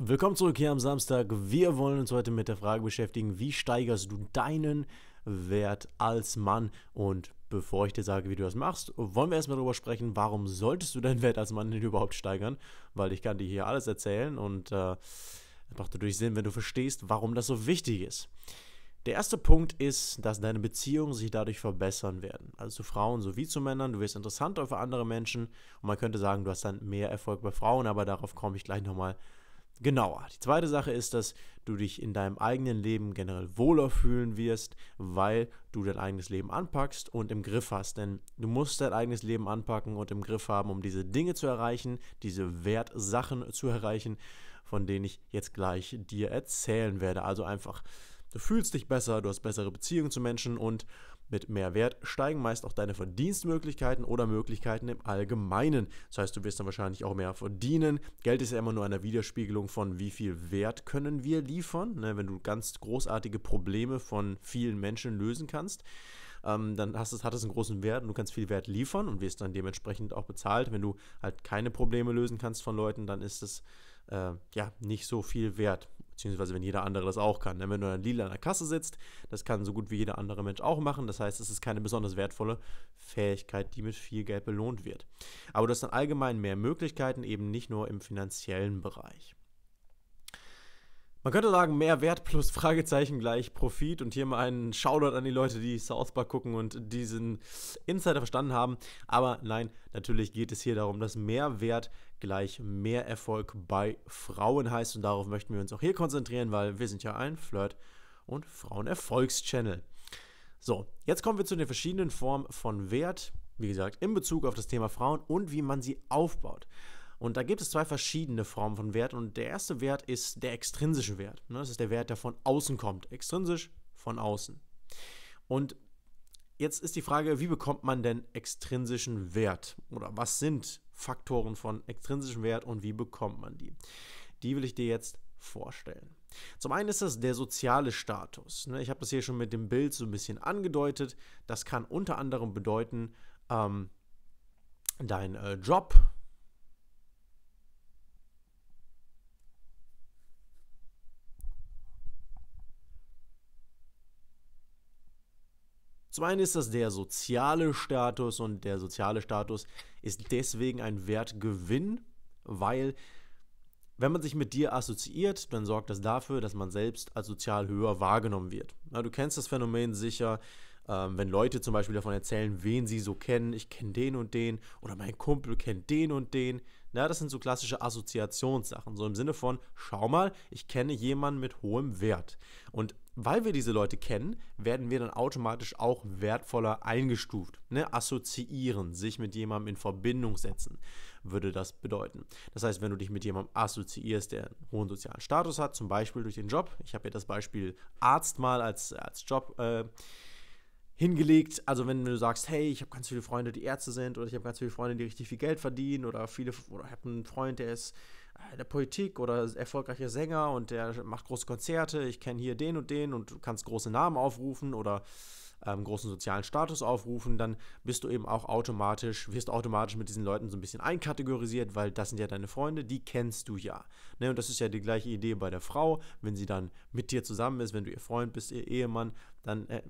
Willkommen zurück hier am Samstag. Wir wollen uns heute mit der Frage beschäftigen, wie steigerst du deinen Wert als Mann? Und bevor ich dir sage, wie du das machst, wollen wir erstmal darüber sprechen, warum solltest du deinen Wert als Mann denn überhaupt steigern? Weil ich kann dir hier alles erzählen und äh, macht natürlich Sinn, wenn du verstehst, warum das so wichtig ist. Der erste Punkt ist, dass deine Beziehungen sich dadurch verbessern werden. Also zu Frauen sowie zu Männern. Du wirst interessanter für andere Menschen. Und man könnte sagen, du hast dann mehr Erfolg bei Frauen, aber darauf komme ich gleich nochmal genauer. Die zweite Sache ist, dass du dich in deinem eigenen Leben generell wohler fühlen wirst, weil du dein eigenes Leben anpackst und im Griff hast. Denn du musst dein eigenes Leben anpacken und im Griff haben, um diese Dinge zu erreichen, diese Wertsachen zu erreichen, von denen ich jetzt gleich dir erzählen werde. Also einfach, du fühlst dich besser, du hast bessere Beziehungen zu Menschen und mit mehr Wert steigen meist auch deine Verdienstmöglichkeiten oder Möglichkeiten im Allgemeinen. Das heißt, du wirst dann wahrscheinlich auch mehr verdienen. Geld ist ja immer nur eine Widerspiegelung von wie viel Wert können wir liefern. Ne? Wenn du ganz großartige Probleme von vielen Menschen lösen kannst, ähm, dann hast es, hat es einen großen Wert und du kannst viel Wert liefern und wirst dann dementsprechend auch bezahlt. Wenn du halt keine Probleme lösen kannst von Leuten, dann ist es äh, ja nicht so viel wert beziehungsweise wenn jeder andere das auch kann. Ne? Wenn du dann lila an der Kasse sitzt, das kann so gut wie jeder andere Mensch auch machen. Das heißt, es ist keine besonders wertvolle Fähigkeit, die mit viel Geld belohnt wird. Aber du hast dann allgemein mehr Möglichkeiten, eben nicht nur im finanziellen Bereich. Man könnte sagen, mehr Wert plus Fragezeichen gleich Profit. Und hier mal einen Shoutout an die Leute, die South Park gucken und diesen Insider verstanden haben. Aber nein, natürlich geht es hier darum, dass mehr Wert gleich mehr Erfolg bei Frauen heißt. Und darauf möchten wir uns auch hier konzentrieren, weil wir sind ja ein Flirt- und Frauenerfolgschannel. So, jetzt kommen wir zu den verschiedenen Formen von Wert. Wie gesagt, in Bezug auf das Thema Frauen und wie man sie aufbaut. Und da gibt es zwei verschiedene Formen von Wert. Und der erste Wert ist der extrinsische Wert. Ne? Das ist der Wert, der von außen kommt. Extrinsisch von außen. Und jetzt ist die Frage, wie bekommt man denn extrinsischen Wert? Oder was sind Faktoren von extrinsischem Wert und wie bekommt man die? Die will ich dir jetzt vorstellen. Zum einen ist das der soziale Status. Ne? Ich habe das hier schon mit dem Bild so ein bisschen angedeutet. Das kann unter anderem bedeuten, ähm, dein äh, Job, Zum einen ist das der soziale Status und der soziale Status ist deswegen ein Wertgewinn, weil wenn man sich mit dir assoziiert, dann sorgt das dafür, dass man selbst als sozial höher wahrgenommen wird. Na, du kennst das Phänomen sicher, ähm, wenn Leute zum Beispiel davon erzählen, wen sie so kennen, ich kenne den und den oder mein Kumpel kennt den und den. Na, das sind so klassische Assoziationssachen. So im Sinne von, schau mal, ich kenne jemanden mit hohem Wert. Und weil wir diese Leute kennen, werden wir dann automatisch auch wertvoller eingestuft. Ne? Assoziieren, sich mit jemandem in Verbindung setzen, würde das bedeuten. Das heißt, wenn du dich mit jemandem assoziierst, der einen hohen sozialen Status hat, zum Beispiel durch den Job, ich habe ja das Beispiel Arzt mal als, als Job. Äh, hingelegt. Also wenn du sagst, hey, ich habe ganz viele Freunde, die Ärzte sind, oder ich habe ganz viele Freunde, die richtig viel Geld verdienen, oder viele, oder ich habe einen Freund, der ist äh, in der Politik oder erfolgreicher Sänger und der macht große Konzerte, ich kenne hier den und den und du kannst große Namen aufrufen oder ähm, großen sozialen Status aufrufen, dann bist du eben auch automatisch, wirst automatisch mit diesen Leuten so ein bisschen einkategorisiert, weil das sind ja deine Freunde, die kennst du ja. Ne, und das ist ja die gleiche Idee bei der Frau, wenn sie dann mit dir zusammen ist, wenn du ihr Freund bist, ihr Ehemann, dann äh,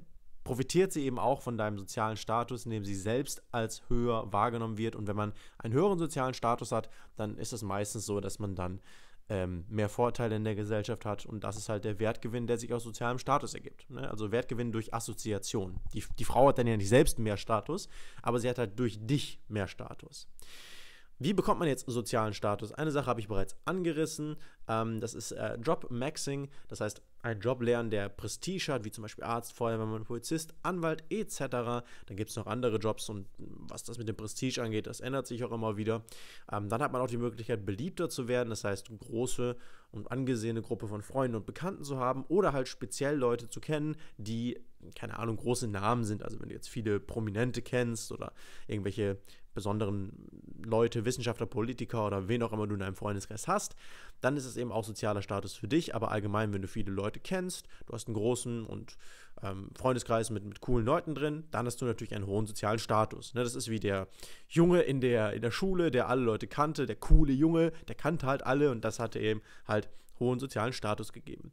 profitiert sie eben auch von deinem sozialen Status, indem sie selbst als höher wahrgenommen wird. Und wenn man einen höheren sozialen Status hat, dann ist es meistens so, dass man dann ähm, mehr Vorteile in der Gesellschaft hat. Und das ist halt der Wertgewinn, der sich aus sozialem Status ergibt. Ne? Also Wertgewinn durch Assoziation. Die, die Frau hat dann ja nicht selbst mehr Status, aber sie hat halt durch dich mehr Status. Wie bekommt man jetzt sozialen Status? Eine Sache habe ich bereits angerissen. Ähm, das ist äh, Job-Maxing. Das heißt, ein Job lernen, der Prestige hat, wie zum Beispiel Arzt, Feuerwehrmann, Polizist, Anwalt etc. Dann gibt es noch andere Jobs und was das mit dem Prestige angeht, das ändert sich auch immer wieder. Ähm, dann hat man auch die Möglichkeit, beliebter zu werden. Das heißt, große und angesehene Gruppe von Freunden und Bekannten zu haben oder halt speziell Leute zu kennen, die, keine Ahnung, große Namen sind. Also wenn du jetzt viele Prominente kennst oder irgendwelche besonderen Leute, Wissenschaftler, Politiker oder wen auch immer du in deinem Freundeskreis hast, dann ist es eben auch sozialer Status für dich. Aber allgemein, wenn du viele Leute kennst, du hast einen großen und ähm, Freundeskreis mit, mit coolen Leuten drin, dann hast du natürlich einen hohen sozialen Status. Ne, das ist wie der Junge in der, in der Schule, der alle Leute kannte, der coole Junge, der kannte halt alle und das hatte eben halt hohen sozialen Status gegeben.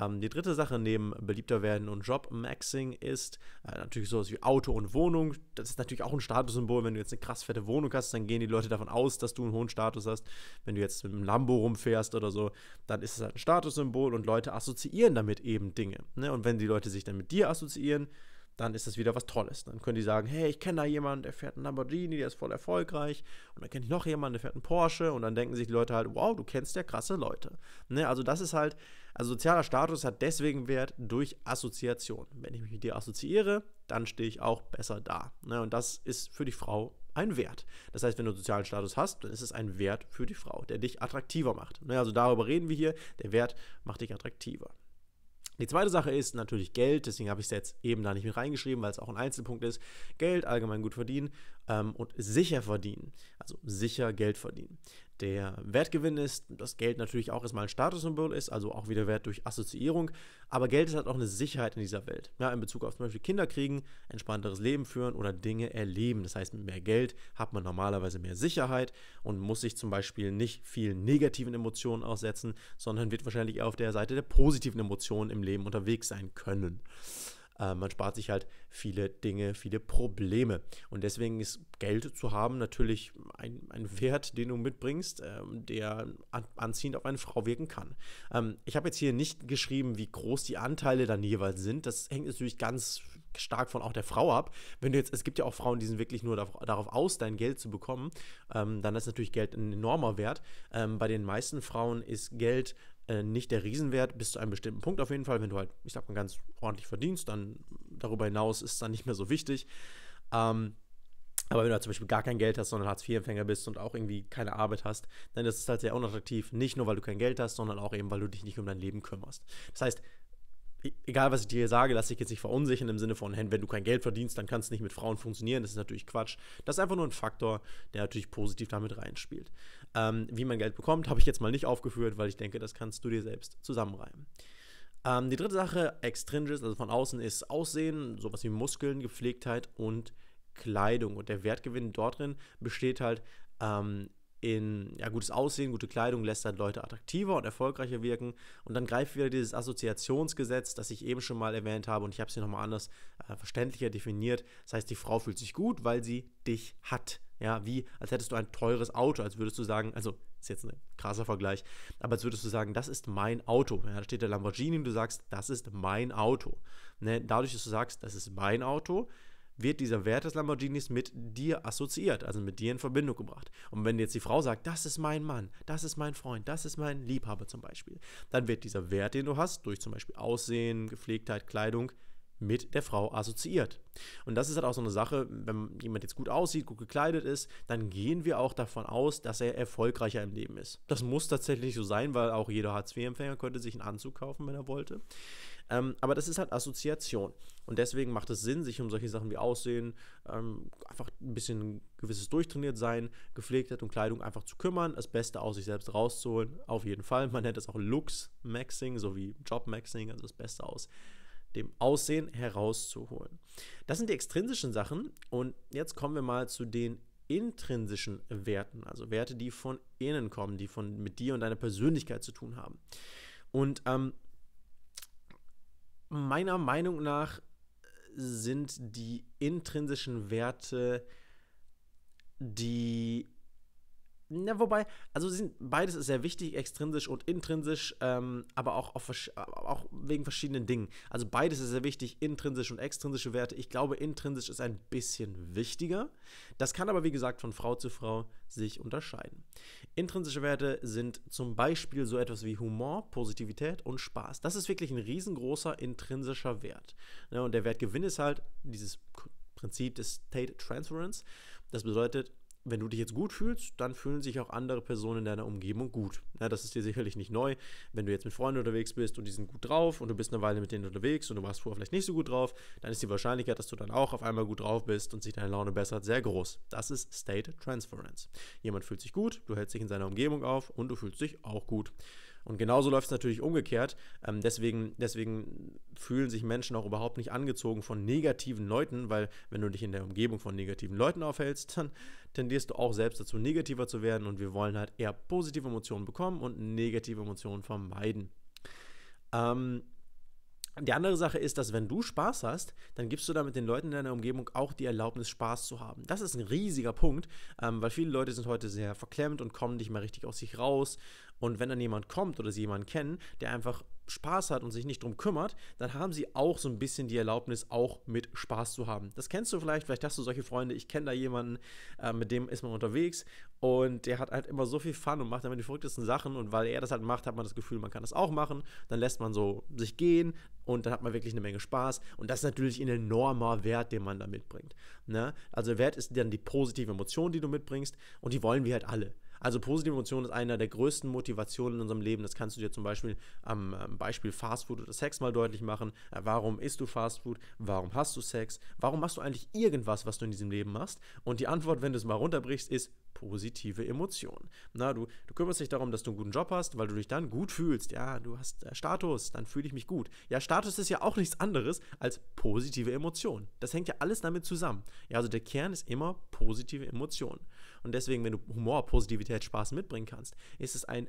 Ähm, die dritte Sache neben beliebter werden und Jobmaxing ist äh, natürlich sowas wie Auto und Wohnung. Das ist natürlich auch ein Statussymbol. Wenn du jetzt eine krass fette Wohnung hast, dann gehen die Leute davon aus, dass du einen hohen Status hast. Wenn du jetzt mit einem Lambo rumfährst oder so, dann ist es halt ein Statussymbol und Leute assoziieren damit eben Dinge. Ne? Und wenn die Leute sich dann mit dir assoziieren, dann ist das wieder was Tolles. Dann können die sagen, hey, ich kenne da jemanden, der fährt einen Lamborghini, der ist voll erfolgreich. Und dann kenne ich noch jemanden, der fährt einen Porsche. Und dann denken sich die Leute halt, wow, du kennst ja krasse Leute. Ne? Also das ist halt, also sozialer Status hat deswegen Wert durch Assoziation. Wenn ich mich mit dir assoziiere, dann stehe ich auch besser da. Ne? Und das ist für die Frau ein Wert. Das heißt, wenn du sozialen Status hast, dann ist es ein Wert für die Frau, der dich attraktiver macht. Ne? Also darüber reden wir hier, der Wert macht dich attraktiver. Die zweite Sache ist natürlich Geld, deswegen habe ich es jetzt eben da nicht mit reingeschrieben, weil es auch ein Einzelpunkt ist. Geld allgemein gut verdienen ähm, und sicher verdienen, also sicher Geld verdienen. Der Wertgewinn ist, dass Geld natürlich auch erstmal ein Statussymbol ist, also auch wieder Wert durch Assoziierung, aber Geld ist halt auch eine Sicherheit in dieser Welt. Ja, in Bezug auf zum Beispiel Kinder kriegen, entspannteres Leben führen oder Dinge erleben. Das heißt, mit mehr Geld hat man normalerweise mehr Sicherheit und muss sich zum Beispiel nicht vielen negativen Emotionen aussetzen, sondern wird wahrscheinlich auf der Seite der positiven Emotionen im Leben unterwegs sein können. Äh, man spart sich halt viele Dinge, viele Probleme. Und deswegen ist Geld zu haben natürlich ein, ein Wert, den du mitbringst, äh, der an, anziehend auf eine Frau wirken kann. Ähm, ich habe jetzt hier nicht geschrieben, wie groß die Anteile dann jeweils sind. Das hängt natürlich ganz stark von auch der Frau ab. Wenn du jetzt, es gibt ja auch Frauen, die sind wirklich nur darauf, darauf aus, dein Geld zu bekommen, ähm, dann ist natürlich Geld ein enormer Wert. Ähm, bei den meisten Frauen ist Geld äh, nicht der Riesenwert, bis zu einem bestimmten Punkt auf jeden Fall. Wenn du halt, ich sag mal, ganz ordentlich verdienst, dann darüber hinaus ist es dann nicht mehr so wichtig. Ähm, aber wenn du halt zum Beispiel gar kein Geld hast, sondern Hartz-IV-Empfänger bist und auch irgendwie keine Arbeit hast, dann ist es halt sehr unattraktiv. Nicht nur, weil du kein Geld hast, sondern auch eben, weil du dich nicht um dein Leben kümmerst. Das heißt, e-, egal was ich dir sage, lass dich jetzt nicht verunsichern im Sinne von, wenn du kein Geld verdienst, dann kannst du nicht mit Frauen funktionieren. Das ist natürlich Quatsch. Das ist einfach nur ein Faktor, der natürlich positiv damit reinspielt. Ähm, wie man Geld bekommt, habe ich jetzt mal nicht aufgeführt, weil ich denke, das kannst du dir selbst zusammenreimen. Ähm, die dritte Sache, extringes, also von außen, ist Aussehen, sowas wie Muskeln, Gepflegtheit und Kleidung. Und der Wertgewinn dort drin besteht halt ähm, in ja, gutes Aussehen, gute Kleidung lässt halt Leute attraktiver und erfolgreicher wirken. Und dann greift wieder dieses Assoziationsgesetz, das ich eben schon mal erwähnt habe, und ich habe es hier nochmal anders äh, verständlicher definiert. Das heißt, die Frau fühlt sich gut, weil sie dich hat. Ja, wie als hättest du ein teures Auto, als würdest du sagen, also ist jetzt ein krasser Vergleich, aber als würdest du sagen, das ist mein Auto. Ja, da steht der Lamborghini und du sagst, das ist mein Auto. Ne, dadurch, dass du sagst, das ist mein Auto, wird dieser Wert des Lamborghinis mit dir assoziiert, also mit dir in Verbindung gebracht. Und wenn jetzt die Frau sagt, das ist mein Mann, das ist mein Freund, das ist mein Liebhaber zum Beispiel, dann wird dieser Wert, den du hast, durch zum Beispiel Aussehen, Gepflegtheit, Kleidung, mit der Frau assoziiert. Und das ist halt auch so eine Sache, wenn jemand jetzt gut aussieht, gut gekleidet ist, dann gehen wir auch davon aus, dass er erfolgreicher im Leben ist. Das muss tatsächlich so sein, weil auch jeder Hartz-IV-Empfänger könnte sich einen Anzug kaufen, wenn er wollte. Ähm, aber das ist halt Assoziation. Und deswegen macht es Sinn, sich um solche Sachen wie Aussehen, ähm, einfach ein bisschen gewisses durchtrainiert sein, Gepflegtheit und Kleidung einfach zu kümmern, das Beste aus sich selbst rauszuholen. Auf jeden Fall. Man nennt das auch Looks-Maxing sowie Job-Maxing, also das Beste aus dem Aussehen herauszuholen. Das sind die extrinsischen Sachen und jetzt kommen wir mal zu den intrinsischen Werten, also Werte, die von innen kommen, die von mit dir und deiner Persönlichkeit zu tun haben. Und ähm, meiner Meinung nach sind die intrinsischen Werte die na, wobei, also sind, beides ist sehr wichtig, extrinsisch und intrinsisch, ähm, aber auch, auf, auch wegen verschiedenen Dingen. Also beides ist sehr wichtig, intrinsisch und extrinsische Werte. Ich glaube, intrinsisch ist ein bisschen wichtiger. Das kann aber, wie gesagt, von Frau zu Frau sich unterscheiden. Intrinsische Werte sind zum Beispiel so etwas wie Humor, Positivität und Spaß. Das ist wirklich ein riesengroßer intrinsischer Wert. Ja, ne, und der Wertgewinn ist halt dieses Prinzip des State Transference. Das bedeutet, wenn du dich jetzt gut fühlst, dann fühlen sich auch andere Personen in deiner Umgebung gut. Ja, das ist dir sicherlich nicht neu. Wenn du jetzt mit Freunden unterwegs bist und die sind gut drauf und du bist eine Weile mit denen unterwegs und du warst vorher vielleicht nicht so gut drauf, dann ist die Wahrscheinlichkeit, dass du dann auch auf einmal gut drauf bist und sich deine Laune bessert, sehr groß. Das ist State Transference. Jemand fühlt sich gut, du hältst dich in seiner Umgebung auf und du fühlst dich auch gut. Und genauso läuft es natürlich umgekehrt. Ähm, deswegen, deswegen fühlen sich Menschen auch überhaupt nicht angezogen von negativen Leuten, weil wenn du dich in der Umgebung von negativen Leuten aufhältst, dann tendierst du auch selbst dazu, negativer zu werden und wir wollen halt eher positive Emotionen bekommen und negative Emotionen vermeiden. Ähm, die andere Sache ist, dass wenn du Spaß hast, dann gibst du damit den Leuten in deiner Umgebung auch die Erlaubnis, Spaß zu haben. Das ist ein riesiger Punkt, ähm, weil viele Leute sind heute sehr verklemmt und kommen nicht mehr richtig aus sich raus und wenn dann jemand kommt oder sie jemanden kennen, der einfach Spaß hat und sich nicht drum kümmert, dann haben sie auch so ein bisschen die Erlaubnis, auch mit Spaß zu haben. Das kennst du vielleicht, vielleicht hast du solche Freunde. Ich kenne da jemanden, äh, mit dem ist man unterwegs und der hat halt immer so viel Fun und macht immer die verrücktesten Sachen. Und weil er das halt macht, hat man das Gefühl, man kann das auch machen. Dann lässt man so sich gehen und dann hat man wirklich eine Menge Spaß. Und das ist natürlich ein enormer Wert, den man da mitbringt. Ne? Also, Wert ist dann die positive Emotion, die du mitbringst und die wollen wir halt alle. Also positive Emotionen ist einer der größten Motivationen in unserem Leben. Das kannst du dir zum Beispiel am Beispiel Fastfood oder Sex mal deutlich machen. Äh, warum isst du Fastfood? Warum hast du Sex? Warum machst du eigentlich irgendwas, was du in diesem Leben machst? Und die Antwort, wenn du es mal runterbrichst, ist positive Emotionen. Na, du, du kümmerst dich darum, dass du einen guten Job hast, weil du dich dann gut fühlst. Ja, du hast äh, Status, dann fühle ich mich gut. Ja, Status ist ja auch nichts anderes als positive Emotionen. Das hängt ja alles damit zusammen. Ja, also der Kern ist immer positive Emotionen. Und deswegen, wenn du Humor, Positivität, Spaß mitbringen kannst, ist es ein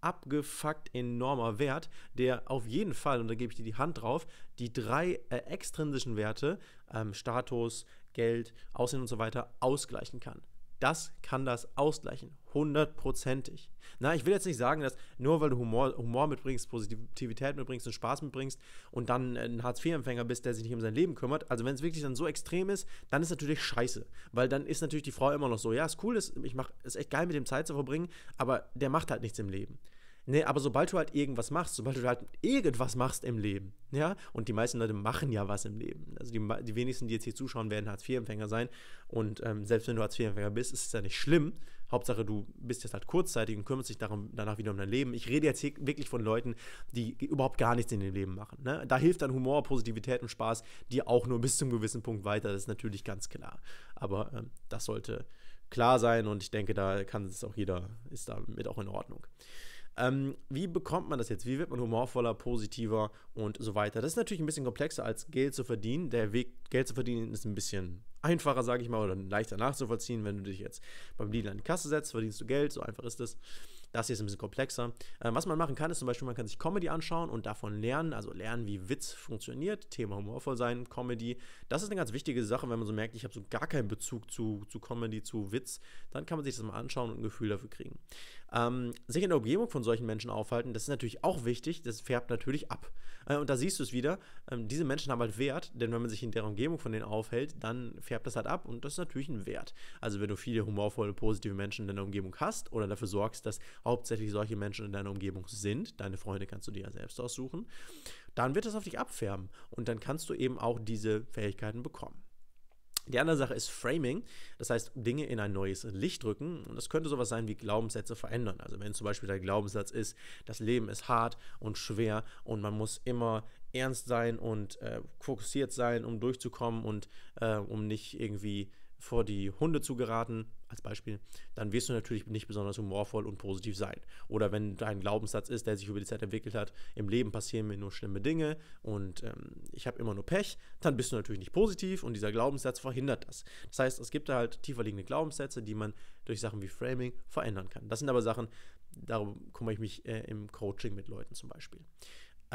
abgefuckt enormer Wert, der auf jeden Fall, und da gebe ich dir die Hand drauf, die drei äh, extrinsischen Werte, ähm, Status, Geld, Aussehen und so weiter, ausgleichen kann. Das kann das ausgleichen hundertprozentig. Na, ich will jetzt nicht sagen, dass nur weil du Humor, Humor mitbringst, Positivität mitbringst und Spaß mitbringst und dann äh, ein Hartz-IV-Empfänger bist, der sich nicht um sein Leben kümmert, also wenn es wirklich dann so extrem ist, dann ist natürlich scheiße. Weil dann ist natürlich die Frau immer noch so, ja, ist cool, ist, ich mach, ist echt geil, mit dem Zeit zu verbringen, aber der macht halt nichts im Leben. Nee, aber sobald du halt irgendwas machst, sobald du halt irgendwas machst im Leben, ja, und die meisten Leute machen ja was im Leben. Also die, die wenigsten, die jetzt hier zuschauen, werden Hartz-IV-Empfänger sein. Und ähm, selbst wenn du Hartz-IV-Empfänger bist, ist es ja nicht schlimm, Hauptsache, du bist jetzt halt kurzzeitig und kümmerst dich darum, danach wieder um dein Leben. Ich rede jetzt hier wirklich von Leuten, die überhaupt gar nichts in dem Leben machen. Ne? Da hilft dann Humor, Positivität und Spaß dir auch nur bis zum gewissen Punkt weiter. Das ist natürlich ganz klar. Aber ähm, das sollte klar sein und ich denke, da kann es auch jeder, ist damit auch in Ordnung. Ähm, wie bekommt man das jetzt? Wie wird man humorvoller, positiver und so weiter? Das ist natürlich ein bisschen komplexer als Geld zu verdienen. Der Weg, Geld zu verdienen, ist ein bisschen einfacher, sage ich mal, oder leichter nachzuvollziehen. Wenn du dich jetzt beim Lidl an die Kasse setzt, verdienst du Geld, so einfach ist es. Das hier ist ein bisschen komplexer. Ähm, was man machen kann, ist zum Beispiel, man kann sich Comedy anschauen und davon lernen, also lernen, wie Witz funktioniert, Thema humorvoll sein, Comedy. Das ist eine ganz wichtige Sache, wenn man so merkt, ich habe so gar keinen Bezug zu, zu Comedy, zu Witz, dann kann man sich das mal anschauen und ein Gefühl dafür kriegen ähm, sich in der Umgebung von solchen Menschen aufhalten, das ist natürlich auch wichtig, das färbt natürlich ab. Äh, und da siehst du es wieder, ähm, diese Menschen haben halt Wert, denn wenn man sich in der Umgebung von denen aufhält, dann färbt das halt ab und das ist natürlich ein Wert. Also wenn du viele humorvolle, positive Menschen in deiner Umgebung hast oder dafür sorgst, dass hauptsächlich solche Menschen in deiner Umgebung sind, deine Freunde kannst du dir ja selbst aussuchen, dann wird das auf dich abfärben und dann kannst du eben auch diese Fähigkeiten bekommen. Die andere Sache ist Framing, das heißt Dinge in ein neues Licht drücken. Und das könnte sowas sein wie Glaubenssätze verändern. Also wenn zum Beispiel der Glaubenssatz ist, das Leben ist hart und schwer und man muss immer ernst sein und äh, fokussiert sein, um durchzukommen und äh, um nicht irgendwie vor die Hunde zu geraten, als Beispiel, dann wirst du natürlich nicht besonders humorvoll und positiv sein. Oder wenn dein Glaubenssatz ist, der sich über die Zeit entwickelt hat, im Leben passieren mir nur schlimme Dinge und ähm, ich habe immer nur Pech, dann bist du natürlich nicht positiv und dieser Glaubenssatz verhindert das. Das heißt, es gibt da halt tiefer liegende Glaubenssätze, die man durch Sachen wie Framing verändern kann. Das sind aber Sachen, darum kümmere ich mich äh, im Coaching mit Leuten zum Beispiel.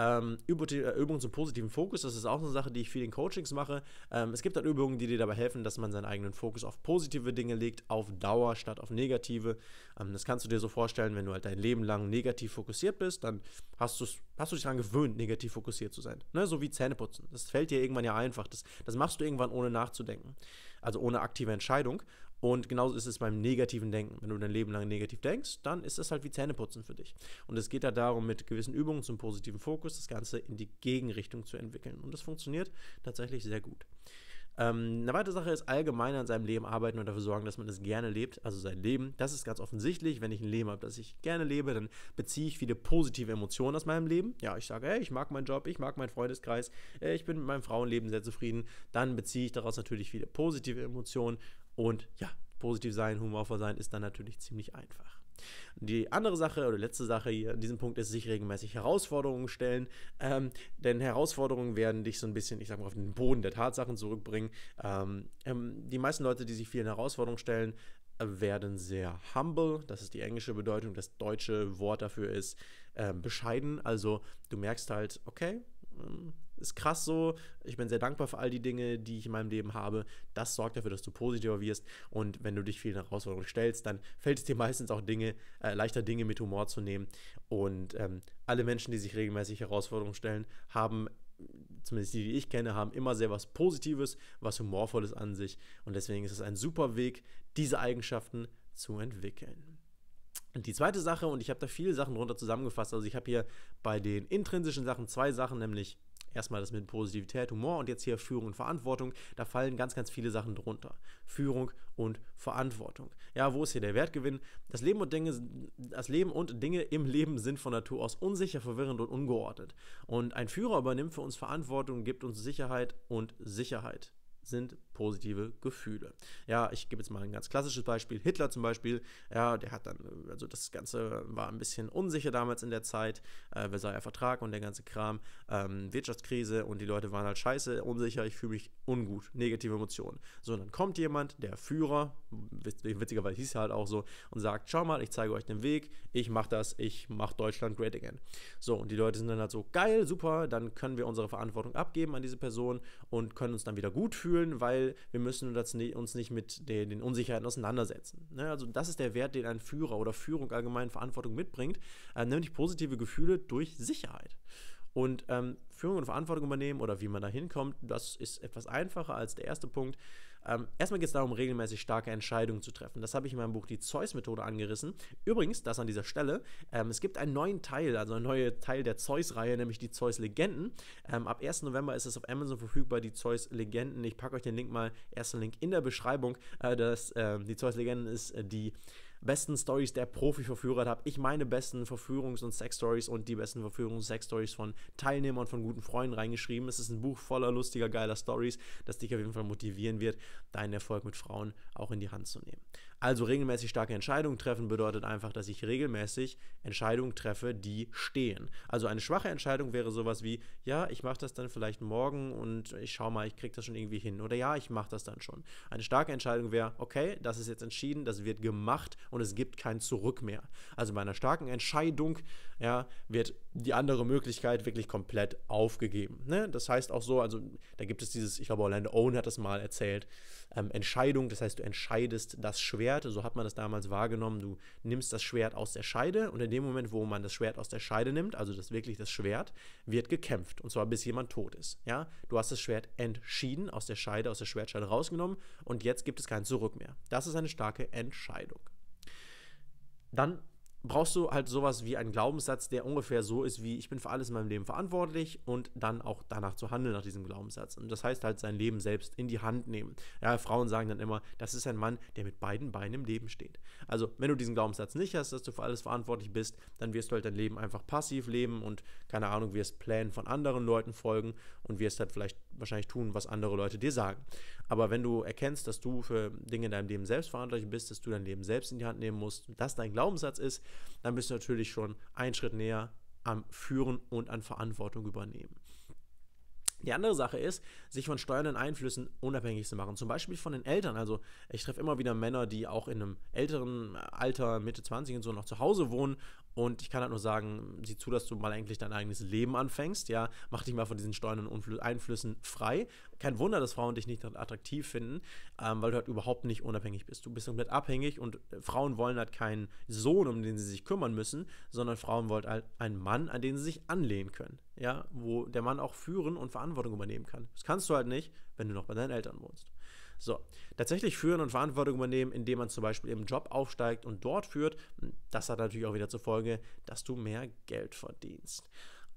Ähm, Übungen äh, zum positiven Fokus, das ist auch eine Sache, die ich viel in Coachings mache. Ähm, es gibt dann halt Übungen, die dir dabei helfen, dass man seinen eigenen Fokus auf positive Dinge legt, auf Dauer statt auf negative. Ähm, das kannst du dir so vorstellen, wenn du halt dein Leben lang negativ fokussiert bist, dann hast, hast du dich daran gewöhnt, negativ fokussiert zu sein. Ne? So wie Zähneputzen. Das fällt dir irgendwann ja einfach. Das, das machst du irgendwann ohne nachzudenken. Also ohne aktive Entscheidung. Und genauso ist es beim negativen Denken. Wenn du dein Leben lang negativ denkst, dann ist das halt wie Zähneputzen für dich. Und es geht da darum, mit gewissen Übungen zum positiven Fokus das Ganze in die Gegenrichtung zu entwickeln. Und das funktioniert tatsächlich sehr gut. Ähm, eine weitere Sache ist allgemein an seinem Leben arbeiten und dafür sorgen, dass man es das gerne lebt, also sein Leben. Das ist ganz offensichtlich, wenn ich ein Leben habe, das ich gerne lebe, dann beziehe ich viele positive Emotionen aus meinem Leben. Ja, ich sage, hey, ich mag meinen Job, ich mag meinen Freundeskreis, ich bin mit meinem Frauenleben sehr zufrieden. Dann beziehe ich daraus natürlich viele positive Emotionen und ja, positiv sein, humorvoll sein ist dann natürlich ziemlich einfach. Die andere Sache oder letzte Sache hier an diesem Punkt ist, sich regelmäßig Herausforderungen stellen. Ähm, denn Herausforderungen werden dich so ein bisschen, ich sag mal, auf den Boden der Tatsachen zurückbringen. Ähm, ähm die meisten Leute, die sich vielen Herausforderungen stellen, werden sehr humble. Das ist die englische Bedeutung. Das deutsche Wort dafür ist äh, bescheiden. Also du merkst halt, okay, ähm, ist krass so. Ich bin sehr dankbar für all die Dinge, die ich in meinem Leben habe. Das sorgt dafür, dass du positiver wirst. Und wenn du dich vielen Herausforderungen stellst, dann fällt es dir meistens auch Dinge, äh, leichter Dinge mit Humor zu nehmen. Und ähm, alle Menschen, die sich regelmäßig Herausforderungen stellen, haben zumindest die, die ich kenne, haben immer sehr was Positives, was Humorvolles an sich. Und deswegen ist es ein super Weg, diese Eigenschaften zu entwickeln. Und die zweite Sache, und ich habe da viele Sachen drunter zusammengefasst, also ich habe hier bei den intrinsischen Sachen zwei Sachen, nämlich Erstmal das mit Positivität, Humor und jetzt hier Führung und Verantwortung. Da fallen ganz, ganz viele Sachen drunter. Führung und Verantwortung. Ja, wo ist hier der Wertgewinn? Das Leben und Dinge, das Leben und Dinge im Leben sind von Natur aus unsicher, verwirrend und ungeordnet. Und ein Führer übernimmt für uns Verantwortung, gibt uns Sicherheit und Sicherheit sind positive Gefühle. Ja, ich gebe jetzt mal ein ganz klassisches Beispiel. Hitler zum Beispiel, ja, der hat dann, also das Ganze war ein bisschen unsicher damals in der Zeit, äh, Versailler Vertrag und der ganze Kram, ähm, Wirtschaftskrise und die Leute waren halt scheiße, unsicher, ich fühle mich ungut, negative Emotionen. So, und dann kommt jemand, der Führer, witzigerweise hieß er halt auch so, und sagt, schau mal, ich zeige euch den Weg, ich mache das, ich mache Deutschland great again. So, und die Leute sind dann halt so, geil, super, dann können wir unsere Verantwortung abgeben an diese Person und können uns dann wieder gut fühlen, weil wir müssen uns nicht mit den Unsicherheiten auseinandersetzen. Ne? Also das ist der Wert, den ein Führer oder Führung allgemein Verantwortung mitbringt, äh, nämlich positive Gefühle durch Sicherheit. Und ähm, Führung und Verantwortung übernehmen oder wie man da hinkommt, das ist etwas einfacher als der erste Punkt. Ähm, erstmal geht es darum, regelmäßig starke Entscheidungen zu treffen. Das habe ich in meinem Buch Die Zeus-Methode angerissen. Übrigens, das an dieser Stelle, ähm, es gibt einen neuen Teil, also einen neuen Teil der Zeus-Reihe, nämlich die Zeus-Legenden. Ähm, ab 1. November ist es auf Amazon verfügbar, die Zeus-Legenden. Ich packe euch den Link mal, ersten Link in der Beschreibung. Äh, das, äh, die Zeus-Legenden ist äh, die besten Stories der Profi-Verführer. habe ich meine besten Verführungs- und Sex-Stories und die besten Verführungs- und Sex-Stories von Teilnehmern, und von guten Freunden reingeschrieben. Es ist ein Buch voller lustiger, geiler Stories, das dich auf jeden Fall motivieren wird, deinen Erfolg mit Frauen auch in die Hand zu nehmen. Also regelmäßig starke Entscheidungen treffen bedeutet einfach, dass ich regelmäßig Entscheidungen treffe, die stehen. Also eine schwache Entscheidung wäre sowas wie, ja, ich mache das dann vielleicht morgen und ich schaue mal, ich kriege das schon irgendwie hin. Oder ja, ich mache das dann schon. Eine starke Entscheidung wäre, okay, das ist jetzt entschieden, das wird gemacht und es gibt kein Zurück mehr. Also bei einer starken Entscheidung ja, wird die andere Möglichkeit wirklich komplett aufgegeben. Ne? Das heißt auch so, also da gibt es dieses, ich glaube, Orlando Owen hat das mal erzählt, ähm, Entscheidung, das heißt, du entscheidest das schwer Schwert, so hat man das damals wahrgenommen, du nimmst das Schwert aus der Scheide und in dem Moment, wo man das Schwert aus der Scheide nimmt, also das wirklich das Schwert, wird gekämpft und zwar bis jemand tot ist. Ja, du hast das Schwert entschieden aus der Scheide, aus der Schwertscheide rausgenommen und jetzt gibt es kein Zurück mehr. Das ist eine starke Entscheidung. Dann brauchst du halt sowas wie einen Glaubenssatz, der ungefähr so ist wie ich bin für alles in meinem Leben verantwortlich und dann auch danach zu handeln nach diesem Glaubenssatz. Und das heißt halt sein Leben selbst in die Hand nehmen. Ja, Frauen sagen dann immer, das ist ein Mann, der mit beiden Beinen im Leben steht. Also, wenn du diesen Glaubenssatz nicht hast, dass du für alles verantwortlich bist, dann wirst du halt dein Leben einfach passiv leben und keine Ahnung, wirst Plänen von anderen Leuten folgen und wirst halt vielleicht wahrscheinlich tun, was andere Leute dir sagen. Aber wenn du erkennst, dass du für Dinge in deinem Leben selbst verantwortlich bist, dass du dein Leben selbst in die Hand nehmen musst, dass dein Glaubenssatz ist, dann bist du natürlich schon einen Schritt näher am Führen und an Verantwortung übernehmen. Die andere Sache ist, sich von steuernden Einflüssen unabhängig zu machen. Zum Beispiel von den Eltern. Also ich treffe immer wieder Männer, die auch in einem älteren Alter, Mitte 20 und so, noch zu Hause wohnen und ich kann halt nur sagen, sieh zu, dass du mal eigentlich dein eigenes Leben anfängst, ja. Mach dich mal von diesen Steuern und Einflüssen frei. Kein Wunder, dass Frauen dich nicht attraktiv finden, ähm, weil du halt überhaupt nicht unabhängig bist. Du bist komplett abhängig und äh, Frauen wollen halt keinen Sohn, um den sie sich kümmern müssen, sondern Frauen wollen halt einen Mann, an den sie sich anlehnen können, ja. Wo der Mann auch führen und Verantwortung übernehmen kann. Das kannst du halt nicht, wenn du noch bei deinen Eltern wohnst. So, tatsächlich führen und Verantwortung übernehmen, indem man zum Beispiel im Job aufsteigt und dort führt, hm, das hat natürlich auch wieder zur Folge, dass du mehr Geld verdienst.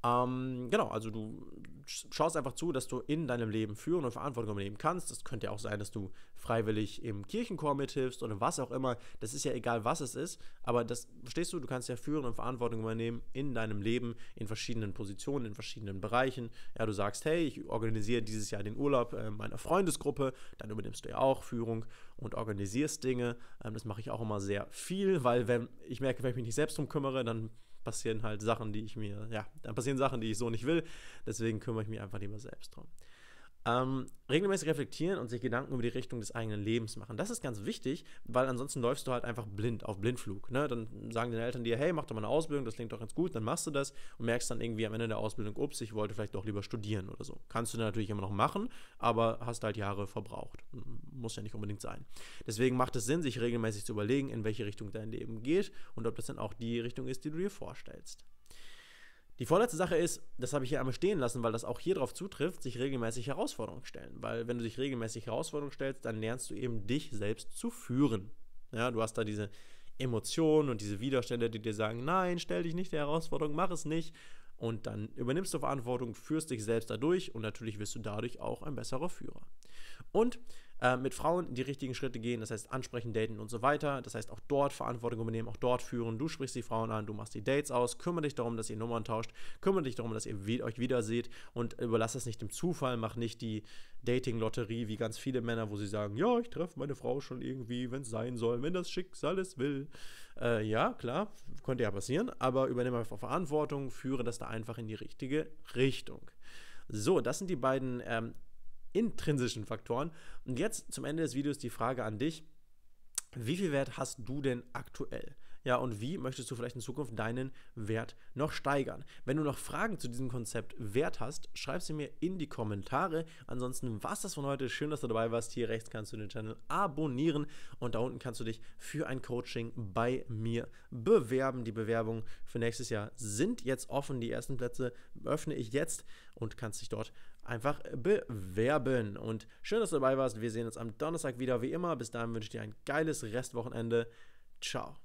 Ähm, genau, also du schaust einfach zu, dass du in deinem Leben führen und Verantwortung übernehmen kannst. Das könnte ja auch sein, dass du freiwillig im Kirchenchor mithilfst oder was auch immer. Das ist ja egal, was es ist, aber das verstehst du, du kannst ja führen und Verantwortung übernehmen in deinem Leben, in verschiedenen Positionen, in verschiedenen Bereichen. Ja, du sagst, hey, ich organisiere dieses Jahr den Urlaub äh, meiner Freundesgruppe, dann übernimmst du ja auch Führung und organisierst Dinge. Ähm, das mache ich auch immer sehr viel, weil wenn ich merke, wenn ich mich nicht selbst drum kümmere, dann passieren halt Sachen, die ich mir, ja, dann passieren Sachen, die ich so nicht will. Deswegen kümmere ich mich einfach lieber selbst drum. Ähm, regelmäßig reflektieren und sich Gedanken über die Richtung des eigenen Lebens machen. Das ist ganz wichtig, weil ansonsten läufst du halt einfach blind auf Blindflug. Ne? Dann sagen deine Eltern dir, hey, mach doch mal eine Ausbildung, das klingt doch ganz gut, dann machst du das und merkst dann irgendwie am Ende der Ausbildung, ups, ich wollte vielleicht doch lieber studieren oder so. Kannst du dann natürlich immer noch machen, aber hast halt Jahre verbraucht. Muss ja nicht unbedingt sein. Deswegen macht es Sinn, sich regelmäßig zu überlegen, in welche Richtung dein Leben geht und ob das dann auch die Richtung ist, die du dir vorstellst. Die vorletzte Sache ist, das habe ich hier einmal stehen lassen, weil das auch hier drauf zutrifft, sich regelmäßig Herausforderungen stellen. Weil wenn du dich regelmäßig Herausforderungen stellst, dann lernst du eben dich selbst zu führen. Ja, du hast da diese Emotionen und diese Widerstände, die dir sagen, nein, stell dich nicht der Herausforderung, mach es nicht. Und dann übernimmst du Verantwortung, führst dich selbst dadurch und natürlich wirst du dadurch auch ein besserer Führer. Und äh, mit Frauen die richtigen Schritte gehen, das heißt ansprechen, daten und so weiter. Das heißt auch dort Verantwortung übernehmen, auch dort führen. Du sprichst die Frauen an, du machst die Dates aus, kümmere dich darum, dass ihr Nummern tauscht, kümmere dich darum, dass ihr we euch wiederseht und überlasse es nicht dem Zufall, mach nicht die Dating-Lotterie wie ganz viele Männer, wo sie sagen, ja, ich treffe meine Frau schon irgendwie, wenn es sein soll, wenn das Schicksal es will. Äh, ja, klar, könnte ja passieren, aber übernehme einfach Verantwortung, führe das da einfach in die richtige Richtung. So, das sind die beiden ähm, intrinsischen Faktoren. Und jetzt zum Ende des Videos die Frage an dich. Wie viel Wert hast du denn aktuell? Ja, und wie möchtest du vielleicht in Zukunft deinen Wert noch steigern? Wenn du noch Fragen zu diesem Konzept Wert hast, schreib sie mir in die Kommentare. Ansonsten war es das von heute. Schön, dass du dabei warst. Hier rechts kannst du den Channel abonnieren und da unten kannst du dich für ein Coaching bei mir bewerben. Die Bewerbungen für nächstes Jahr sind jetzt offen. Die ersten Plätze öffne ich jetzt und kannst dich dort bewerben einfach bewerben. Und schön, dass du dabei warst. Wir sehen uns am Donnerstag wieder, wie immer. Bis dahin wünsche ich dir ein geiles Restwochenende. Ciao.